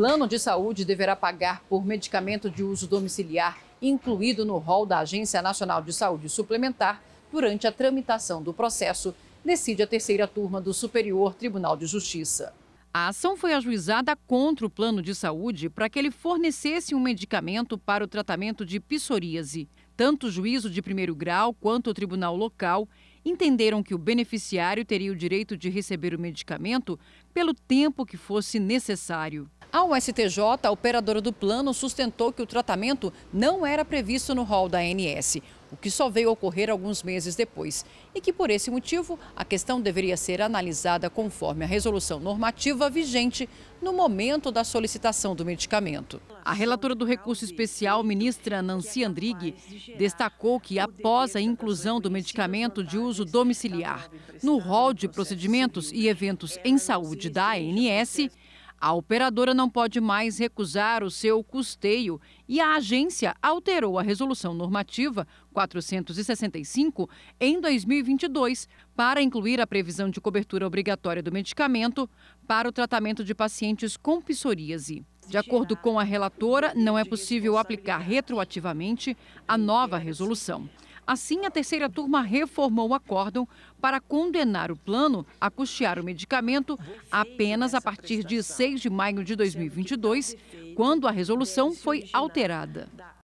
plano de saúde deverá pagar por medicamento de uso domiciliar incluído no rol da Agência Nacional de Saúde Suplementar durante a tramitação do processo, decide a terceira turma do Superior Tribunal de Justiça. A ação foi ajuizada contra o plano de saúde para que ele fornecesse um medicamento para o tratamento de psoríase. Tanto o juízo de primeiro grau quanto o tribunal local entenderam que o beneficiário teria o direito de receber o medicamento pelo tempo que fosse necessário. Ao STJ, a operadora do plano sustentou que o tratamento não era previsto no rol da ANS, o que só veio ocorrer alguns meses depois, e que por esse motivo a questão deveria ser analisada conforme a resolução normativa vigente no momento da solicitação do medicamento. A relatora do recurso especial, ministra Nancy Andrighi, destacou que após a inclusão do medicamento de uso domiciliar no rol de procedimentos e eventos em saúde da ANS, a operadora não pode mais recusar o seu custeio e a agência alterou a resolução normativa 465 em 2022 para incluir a previsão de cobertura obrigatória do medicamento para o tratamento de pacientes com psoríase. De acordo com a relatora, não é possível aplicar retroativamente a nova resolução. Assim, a terceira turma reformou o acórdão para condenar o plano a custear o medicamento apenas a partir de 6 de maio de 2022, quando a resolução foi alterada.